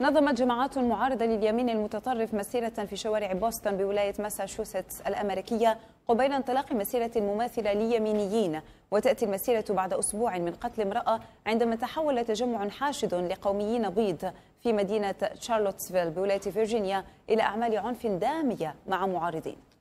نظمت جماعات معارضة لليمين المتطرف مسيرة في شوارع بوسطن بولاية ماساتشوستس الأمريكية قبيل انطلاق مسيرة مماثلة ليمينيين وتأتي المسيرة بعد أسبوع من قتل امرأة عندما تحول تجمع حاشد لقوميين بيض في مدينة شارلوتسفيل بولاية فيرجينيا إلى أعمال عنف دامية مع معارضين